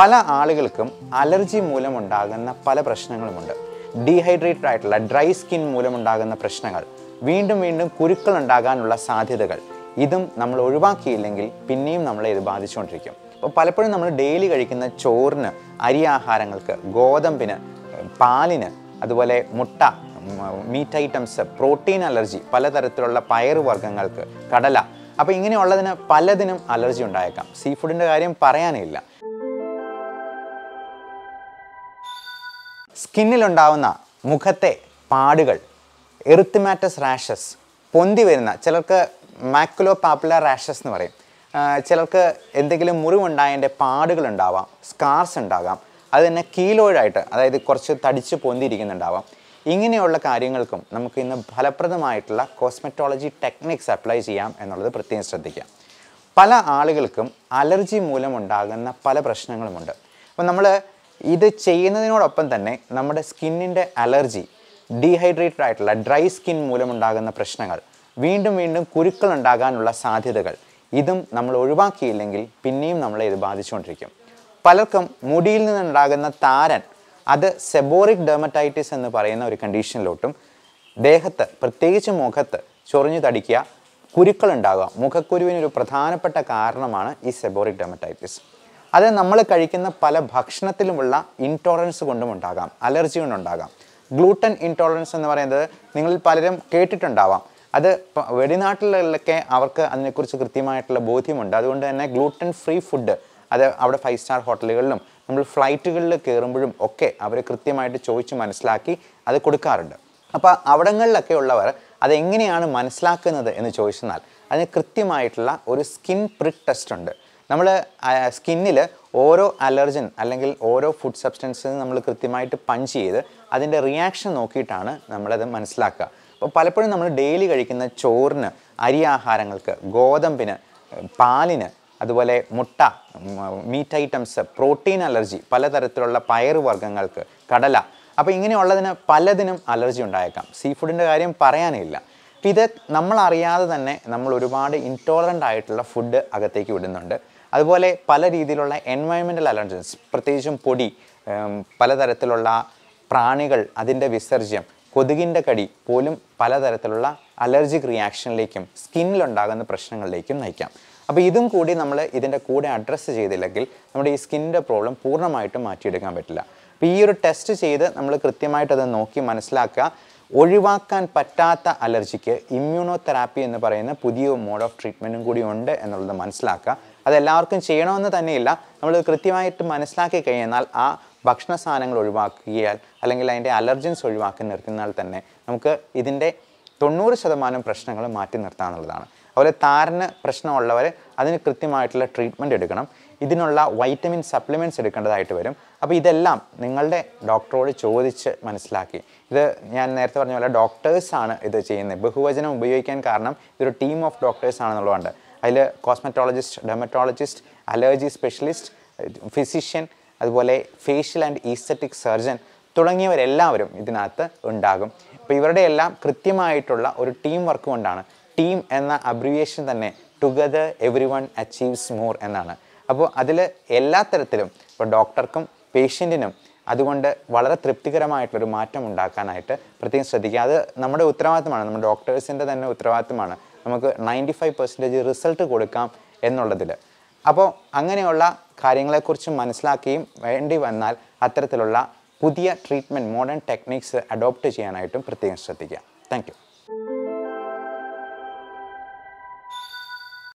പല ആളുകൾക്കും അലർജി മൂലമുണ്ടാകുന്ന പല പ്രശ്നങ്ങളുമുണ്ട് ഡീഹൈഡ്രേറ്റഡ് ആയിട്ടുള്ള ഡ്രൈ സ്കിൻ മൂലമുണ്ടാകുന്ന പ്രശ്നങ്ങൾ വീണ്ടും വീണ്ടും കുരുക്കൾ ഉണ്ടാകാനുള്ള സാധ്യതകൾ ഇതും നമ്മൾ ഒഴിവാക്കിയില്ലെങ്കിൽ പിന്നെയും നമ്മളെ ഇത് ബാധിച്ചുകൊണ്ടിരിക്കും അപ്പോൾ പലപ്പോഴും നമ്മൾ ഡെയിലി കഴിക്കുന്ന ചോറിന് അരി ആഹാരങ്ങൾക്ക് ഗോതമ്പിന് പാലിന് അതുപോലെ മുട്ട മീറ്റ് ഐറ്റംസ് പ്രോട്ടീൻ അലർജി പലതരത്തിലുള്ള പയറുവർഗ്ഗങ്ങൾക്ക് കടല അപ്പോൾ ഇങ്ങനെയുള്ളതിന് പലതിനും അലർജി ഉണ്ടായേക്കാം സീ ഫുഡിൻ്റെ കാര്യം പറയാനില്ല സ്കിന്നിലുണ്ടാവുന്ന മുഖത്തെ പാടുകൾ എറുത്തുമാറ്റസ് റാഷസ് പൊന്തി വരുന്ന ചിലർക്ക് മാക്കുലോ പാപ്പുലർ റാഷസ് എന്ന് പറയും ചിലർക്ക് എന്തെങ്കിലും മുറിവുണ്ടായതിൻ്റെ ഉണ്ടാവാം സ്കാർസ് ഉണ്ടാകാം അത് തന്നെ കീലോഴായിട്ട് അതായത് കുറച്ച് തടിച്ച് പൊന്തിയിരിക്കുന്നുണ്ടാവാം ഇങ്ങനെയുള്ള കാര്യങ്ങൾക്കും നമുക്ക് ഇന്ന് ഫലപ്രദമായിട്ടുള്ള കോസ്മെറ്റോളജി ടെക്നിക്സ് അപ്ലൈ ചെയ്യാം എന്നുള്ളത് പ്രത്യേകം ശ്രദ്ധിക്കാം പല ആളുകൾക്കും അലർജി മൂലമുണ്ടാകുന്ന പല പ്രശ്നങ്ങളുമുണ്ട് അപ്പോൾ നമ്മൾ ഇത് ചെയ്യുന്നതിനോടൊപ്പം തന്നെ നമ്മുടെ സ്കിന്നിൻ്റെ അലർജി ഡീഹൈഡ്രേറ്റഡ് ആയിട്ടുള്ള ഡ്രൈ സ്കിൻ മൂലമുണ്ടാകുന്ന പ്രശ്നങ്ങൾ വീണ്ടും വീണ്ടും കുരുക്കൾ ഉണ്ടാകാനുള്ള സാധ്യതകൾ ഇതും നമ്മൾ ഒഴിവാക്കിയില്ലെങ്കിൽ പിന്നെയും നമ്മളെ ഇത് ബാധിച്ചുകൊണ്ടിരിക്കും പലർക്കും മുടിയിൽ നിന്നുണ്ടാകുന്ന താരൻ അത് സെബോറിക് ഡെർമറ്റൈറ്റിസ് എന്ന് പറയുന്ന ഒരു കണ്ടീഷനിലോട്ടും ദേഹത്ത് പ്രത്യേകിച്ച് മുഖത്ത് ചൊറിഞ്ഞു തടിക്കുക ഉണ്ടാകുക മുഖക്കുരുവിനൊരു പ്രധാനപ്പെട്ട കാരണമാണ് ഈ സെബോറിക് ഡെർമറ്റൈറ്റിസ് അത് നമ്മൾ കഴിക്കുന്ന പല ഭക്ഷണത്തിലുമുള്ള ഇൻടോളറൻസ് കൊണ്ടും ഉണ്ടാകാം അലർജി കൊണ്ടുണ്ടാകാം ഗ്ലൂട്ടൻ ഇൻടോളറൻസ് എന്ന് പറയുന്നത് നിങ്ങളിൽ പലരും കേട്ടിട്ടുണ്ടാവാം അത് വെടിനാട്ടിലൊക്കെ അവർക്ക് അതിനെക്കുറിച്ച് കൃത്യമായിട്ടുള്ള ബോധ്യമുണ്ട് അതുകൊണ്ട് തന്നെ ഗ്ലൂട്ടൻ ഫ്രീ ഫുഡ് അത് അവിടെ ഫൈവ് സ്റ്റാർ ഹോട്ടലുകളിലും നമ്മൾ ഫ്ലൈറ്റുകളിൽ കയറുമ്പോഴും ഒക്കെ അവർ കൃത്യമായിട്ട് ചോദിച്ച് മനസ്സിലാക്കി അത് കൊടുക്കാറുണ്ട് അപ്പോൾ അവിടങ്ങളിലൊക്കെ ഉള്ളവർ അതെങ്ങനെയാണ് മനസ്സിലാക്കുന്നത് എന്ന് ചോദിച്ചെന്നാൽ അതിന് കൃത്യമായിട്ടുള്ള ഒരു സ്കിൻ പ്രിക് ടെസ്റ്റ് ഉണ്ട് നമ്മൾ സ്കിന്നിൽ ഓരോ അലർജൻ അല്ലെങ്കിൽ ഓരോ ഫുഡ് സബ്സ്റ്റൻസ് നമ്മൾ കൃത്യമായിട്ട് പഞ്ച് ചെയ്ത് അതിൻ്റെ റിയാക്ഷൻ നോക്കിയിട്ടാണ് നമ്മളത് മനസ്സിലാക്കുക അപ്പോൾ പലപ്പോഴും നമ്മൾ ഡെയിലി കഴിക്കുന്ന ചോറിന് അരി ആഹാരങ്ങൾക്ക് ഗോതമ്പിന് പാലിന് അതുപോലെ മുട്ട മീറ്റ് ഐറ്റംസ് പ്രോട്ടീൻ അലർജി പലതരത്തിലുള്ള പയറുവർഗ്ഗങ്ങൾക്ക് കടല അപ്പോൾ ഇങ്ങനെയുള്ളതിന് പലതിനും അലർജി ഉണ്ടായേക്കാം സീ ഫുഡിൻ്റെ കാര്യം പറയാനില്ല ഇത് നമ്മളറിയാതെ തന്നെ നമ്മൾ ഒരുപാട് ഇൻടോളറൻ്റ് ആയിട്ടുള്ള ഫുഡ് അകത്തേക്ക് വിടുന്നുണ്ട് അതുപോലെ പല രീതിയിലുള്ള എൻവയോൺമെൻറ്റൽ അലർജൻസ് പ്രത്യേകിച്ചും പൊടി പലതരത്തിലുള്ള പ്രാണികൾ അതിൻ്റെ വിസർജ്യം കൊതുകിൻ്റെ കടി പോലും പലതരത്തിലുള്ള അലർജിക് റിയാക്ഷനിലേക്കും സ്കിന്നിലുണ്ടാകുന്ന പ്രശ്നങ്ങളിലേക്കും നയിക്കാം അപ്പോൾ ഇതും കൂടി നമ്മൾ ഇതിൻ്റെ കൂടെ അഡ്രസ്സ് ചെയ്തില്ലെങ്കിൽ നമ്മുടെ ഈ സ്കിന്നിൻ്റെ പ്രോബ്ലം പൂർണ്ണമായിട്ടും മാറ്റിയെടുക്കാൻ പറ്റില്ല അപ്പോൾ ഈ ഒരു ടെസ്റ്റ് ചെയ്ത് നമ്മൾ കൃത്യമായിട്ടത് നോക്കി മനസ്സിലാക്കുക ഒഴിവാക്കാൻ പറ്റാത്ത അലർജിക്ക് ഇമ്മ്യൂണോ തെറാപ്പി എന്ന് പറയുന്ന പുതിയ മോഡ് ഓഫ് ട്രീറ്റ്മെൻറ്റും കൂടി ഉണ്ട് എന്നുള്ളത് മനസ്സിലാക്കുക അതെല്ലാവർക്കും ചെയ്യണമെന്ന് തന്നെയില്ല നമ്മൾ കൃത്യമായിട്ട് മനസ്സിലാക്കി കഴിഞ്ഞാൽ ആ ഭക്ഷണ സാധനങ്ങൾ ഒഴിവാക്കിയാൽ അല്ലെങ്കിൽ അതിൻ്റെ അലർജൻസ് ഒഴിവാക്കി നിർത്തുന്നാൽ തന്നെ നമുക്ക് ഇതിൻ്റെ തൊണ്ണൂറ് ശതമാനം പ്രശ്നങ്ങൾ മാറ്റി നിർത്താമെന്നുള്ളതാണ് അതുപോലെ താരന് പ്രശ്നമുള്ളവർ അതിന് കൃത്യമായിട്ടുള്ള ട്രീറ്റ്മെൻറ്റ് എടുക്കണം ഇതിനുള്ള വൈറ്റമിൻ സപ്ലിമെൻറ്റ്സ് എടുക്കേണ്ടതായിട്ട് വരും അപ്പോൾ ഇതെല്ലാം നിങ്ങളുടെ ഡോക്ടറോട് ചോദിച്ച് മനസ്സിലാക്കി ഇത് ഞാൻ നേരത്തെ പറഞ്ഞ പോലെ ഡോക്ടേഴ്സാണ് ഇത് ചെയ്യുന്നത് ബഹുവചനം ഉപയോഗിക്കാൻ കാരണം ഇതൊരു ടീം ഓഫ് ഡോക്ടേഴ്സ് ആണെന്നുള്ളതുകൊണ്ട് അതിൽ cosmetologist dermatologist allergy specialist physician അതുപോലെ ഫേഷ്യൽ ആൻഡ് ഈസ്തറ്റിക് സർജൻ തുടങ്ങിയവരെല്ലാവരും ഇതിനകത്ത് ഉണ്ടാകും അപ്പോൾ ഇവരുടെ എല്ലാം കൃത്യമായിട്ടുള്ള ഒരു ടീം വർക്ക് കൊണ്ടാണ് ടീം എന്ന അബ്രിവിയേഷൻ തന്നെ together every one achieves more എന്നാണ് അപ്പോൾ അതിൽ എല്ലാ തരത്തിലും ഇപ്പോൾ ഡോക്ടർക്കും പേഷ്യൻറ്റിനും അതുകൊണ്ട് വളരെ തൃപ്തികരമായിട്ടുള്ളൊരു മാറ്റം ഉണ്ടാക്കാനായിട്ട് പ്രത്യേകം ശ്രദ്ധിക്കുക അത് നമ്മുടെ ഉത്തരവാദിത്തമാണ് നമ്മുടെ ഡോക്ടേഴ്സിൻ്റെ തന്നെ ഉത്തരവാദിത്തമാണ് നമുക്ക് നയൻറ്റി ഫൈവ് പെർസെൻറ്റേജ് റിസൾട്ട് കൊടുക്കാം എന്നുള്ളതിൽ അപ്പോൾ അങ്ങനെയുള്ള കാര്യങ്ങളെക്കുറിച്ച് മനസ്സിലാക്കുകയും വേണ്ടി വന്നാൽ അത്തരത്തിലുള്ള പുതിയ ട്രീറ്റ്മെൻറ്റ് മോഡേൺ ടെക്നിക്സ് അഡോപ്റ്റ് ചെയ്യാനായിട്ടും പ്രത്യേകം ശ്രദ്ധിക്കുക താങ്ക്